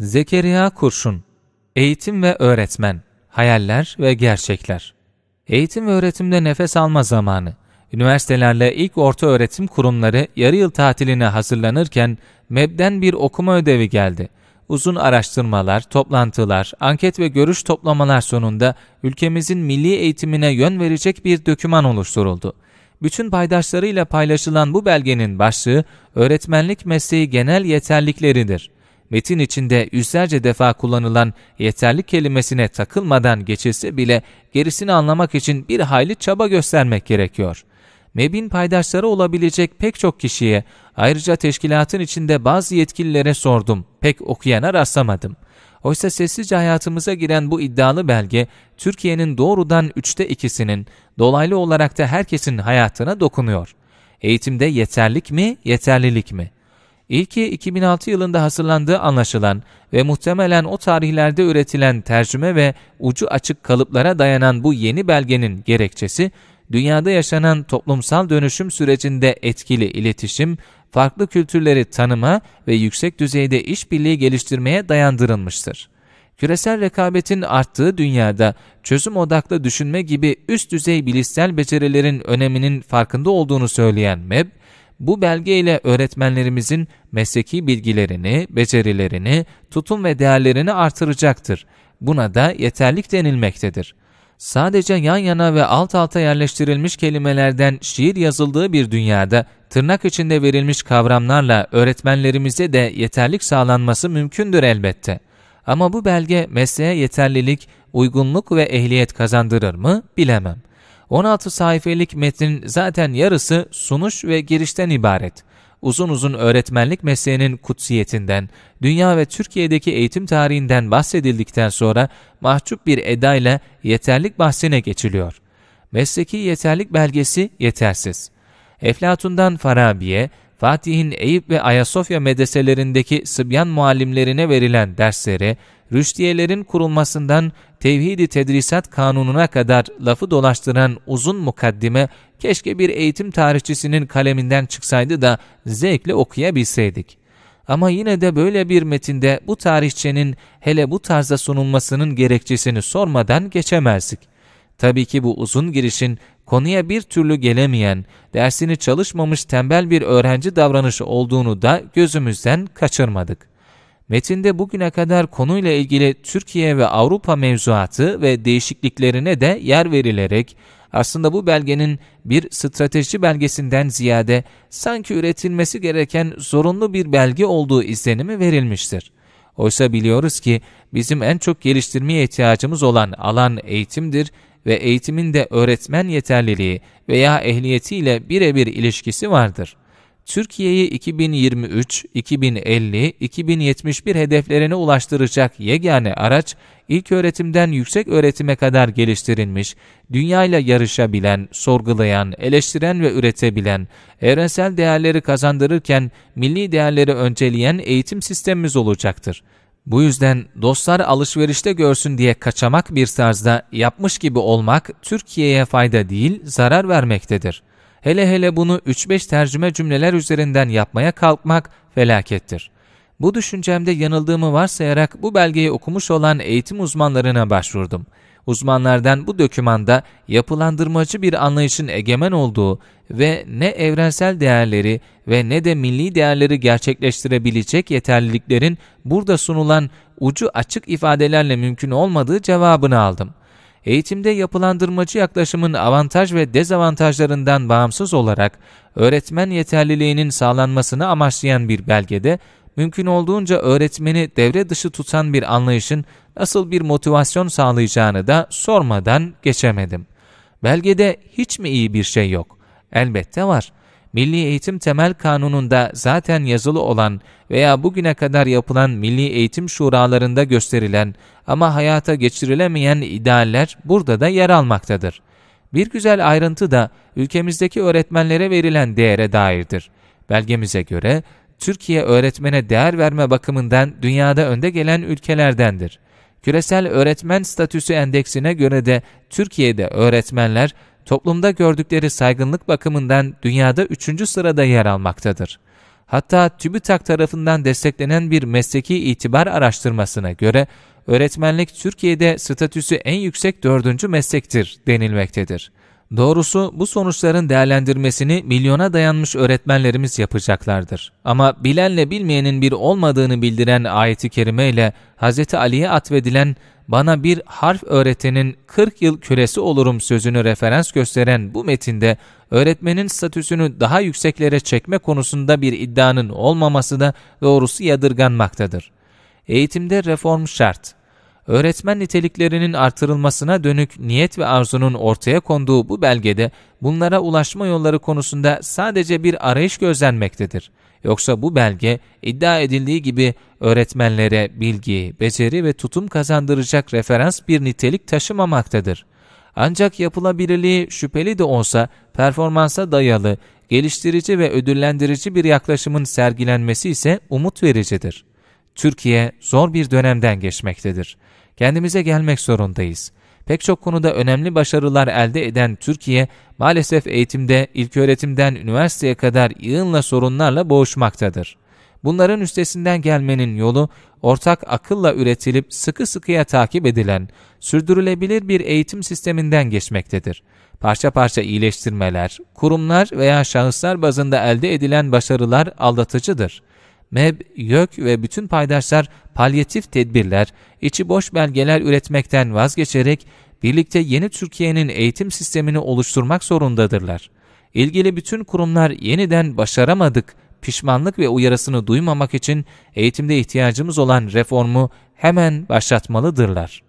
Zekeriya Kurşun Eğitim ve Öğretmen Hayaller ve Gerçekler Eğitim ve öğretimde nefes alma zamanı. Üniversitelerle ilk orta öğretim kurumları yarı yıl tatiline hazırlanırken MEB'den bir okuma ödevi geldi. Uzun araştırmalar, toplantılar, anket ve görüş toplamalar sonunda ülkemizin milli eğitimine yön verecek bir döküman oluşturuldu bütün paydaşlarıyla paylaşılan bu belgenin başlığı öğretmenlik mesleği genel yeterlikleridir metin içinde yüzlerce defa kullanılan yeterli kelimesine takılmadan geçilse bile gerisini anlamak için bir hayli çaba göstermek gerekiyor. MEB'in paydaşları olabilecek pek çok kişiye, ayrıca teşkilatın içinde bazı yetkililere sordum, pek okuyana rastlamadım. Oysa sessizce hayatımıza giren bu iddialı belge, Türkiye'nin doğrudan üçte ikisinin, dolaylı olarak da herkesin hayatına dokunuyor. Eğitimde yeterlik mi, yeterlilik mi? İlki 2006 yılında hazırlandığı anlaşılan ve muhtemelen o tarihlerde üretilen tercüme ve ucu açık kalıplara dayanan bu yeni belgenin gerekçesi, dünyada yaşanan toplumsal dönüşüm sürecinde etkili iletişim, farklı kültürleri tanıma ve yüksek düzeyde işbirliği geliştirmeye dayandırılmıştır. Küresel rekabetin arttığı dünyada çözüm odaklı düşünme gibi üst düzey bilişsel becerilerin öneminin farkında olduğunu söyleyen Meb, bu belge ile öğretmenlerimizin mesleki bilgilerini, becerilerini, tutum ve değerlerini artıracaktır. Buna da yeterlik denilmektedir. Sadece yan yana ve alt alta yerleştirilmiş kelimelerden şiir yazıldığı bir dünyada tırnak içinde verilmiş kavramlarla öğretmenlerimize de yeterlik sağlanması mümkündür elbette. Ama bu belge mesleğe yeterlilik, uygunluk ve ehliyet kazandırır mı bilemem. 16 sayfelik metnin zaten yarısı sunuş ve girişten ibaret. Uzun uzun öğretmenlik mesleğinin kutsiyetinden, dünya ve Türkiye'deki eğitim tarihinden bahsedildikten sonra mahcup bir edayla yeterlik bahsine geçiliyor. Mesleki yeterlik belgesi yetersiz. Eflatun'dan Farabi'ye, Fatih'in Eyüp ve Ayasofya medreselerindeki Sıbyan muallimlerine verilen dersleri, rüştiyelerin kurulmasından tevhidi tedrisat kanununa kadar lafı dolaştıran uzun mukaddime keşke bir eğitim tarihçisinin kaleminden çıksaydı da zevkle okuyabilseydik. Ama yine de böyle bir metinde bu tarihçenin hele bu tarzda sunulmasının gerekçesini sormadan geçemezdik. Tabii ki bu uzun girişin konuya bir türlü gelemeyen, dersini çalışmamış tembel bir öğrenci davranışı olduğunu da gözümüzden kaçırmadık. Metinde bugüne kadar konuyla ilgili Türkiye ve Avrupa mevzuatı ve değişikliklerine de yer verilerek aslında bu belgenin bir strateji belgesinden ziyade sanki üretilmesi gereken zorunlu bir belge olduğu izlenimi verilmiştir. Oysa biliyoruz ki bizim en çok geliştirmeye ihtiyacımız olan alan eğitimdir ve eğitimin de öğretmen yeterliliği veya ehliyetiyle birebir ilişkisi vardır.'' Türkiye'yi 2023, 2050, 2071 hedeflerine ulaştıracak yegane araç, ilk öğretimden yüksek öğretime kadar geliştirilmiş, dünyayla yarışabilen, sorgulayan, eleştiren ve üretebilen, evrensel değerleri kazandırırken milli değerleri önceleyen eğitim sistemimiz olacaktır. Bu yüzden dostlar alışverişte görsün diye kaçamak bir tarzda yapmış gibi olmak Türkiye'ye fayda değil zarar vermektedir. Hele hele bunu 3-5 tercüme cümleler üzerinden yapmaya kalkmak felakettir. Bu düşüncemde yanıldığımı varsayarak bu belgeyi okumuş olan eğitim uzmanlarına başvurdum. Uzmanlardan bu dökümanda yapılandırmacı bir anlayışın egemen olduğu ve ne evrensel değerleri ve ne de milli değerleri gerçekleştirebilecek yeterliliklerin burada sunulan ucu açık ifadelerle mümkün olmadığı cevabını aldım.'' eğitimde yapılandırmacı yaklaşımın avantaj ve dezavantajlarından bağımsız olarak öğretmen yeterliliğinin sağlanmasını amaçlayan bir belgede mümkün olduğunca öğretmeni devre dışı tutan bir anlayışın nasıl bir motivasyon sağlayacağını da sormadan geçemedim. Belgede hiç mi iyi bir şey yok? Elbette var. Milli Eğitim Temel Kanunu'nda zaten yazılı olan veya bugüne kadar yapılan milli eğitim şuralarında gösterilen ama hayata geçirilemeyen idealler burada da yer almaktadır. Bir güzel ayrıntı da ülkemizdeki öğretmenlere verilen değere dairdir. Belgemize göre Türkiye öğretmene değer verme bakımından dünyada önde gelen ülkelerdendir. Küresel Öğretmen Statüsü Endeksine göre de Türkiye'de öğretmenler toplumda gördükleri saygınlık bakımından dünyada üçüncü sırada yer almaktadır. Hatta TÜBİTAK tarafından desteklenen bir mesleki itibar araştırmasına göre öğretmenlik Türkiye'de statüsü en yüksek dördüncü meslektir denilmektedir. Doğrusu bu sonuçların değerlendirmesini milyona dayanmış öğretmenlerimiz yapacaklardır. Ama bilenle bilmeyenin bir olmadığını bildiren ayeti kerime ile Hz. Ali'ye atfedilen bana bir harf öğretenin 40 yıl küresi olurum sözünü referans gösteren bu metinde öğretmenin statüsünü daha yükseklere çekme konusunda bir iddianın olmaması da doğrusu yadırganmaktadır. Eğitimde reform şart. Öğretmen niteliklerinin artırılmasına dönük niyet ve arzunun ortaya konduğu bu belgede bunlara ulaşma yolları konusunda sadece bir arayış gözlenmektedir. Yoksa bu belge iddia edildiği gibi öğretmenlere bilgi, beceri ve tutum kazandıracak referans bir nitelik taşımamaktadır. Ancak yapılabilirliği şüpheli de olsa performansa dayalı, geliştirici ve ödüllendirici bir yaklaşımın sergilenmesi ise umut vericidir. Türkiye zor bir dönemden geçmektedir kendimize gelmek zorundayız. Pek çok konuda önemli başarılar elde eden Türkiye, maalesef eğitimde ilköğretimden üniversiteye kadar yığınla sorunlarla boğuşmaktadır. Bunların üstesinden gelmenin yolu ortak akılla üretilip sıkı sıkıya takip edilen, sürdürülebilir bir eğitim sisteminden geçmektedir. Parça parça iyileştirmeler, kurumlar veya şahıslar bazında elde edilen başarılar aldatıcıdır. MEB, YÖK ve bütün paydaşlar palyatif tedbirler, içi boş belgeler üretmekten vazgeçerek birlikte yeni Türkiye'nin eğitim sistemini oluşturmak zorundadırlar. İlgili bütün kurumlar yeniden başaramadık, pişmanlık ve uyarısını duymamak için eğitimde ihtiyacımız olan reformu hemen başlatmalıdırlar.''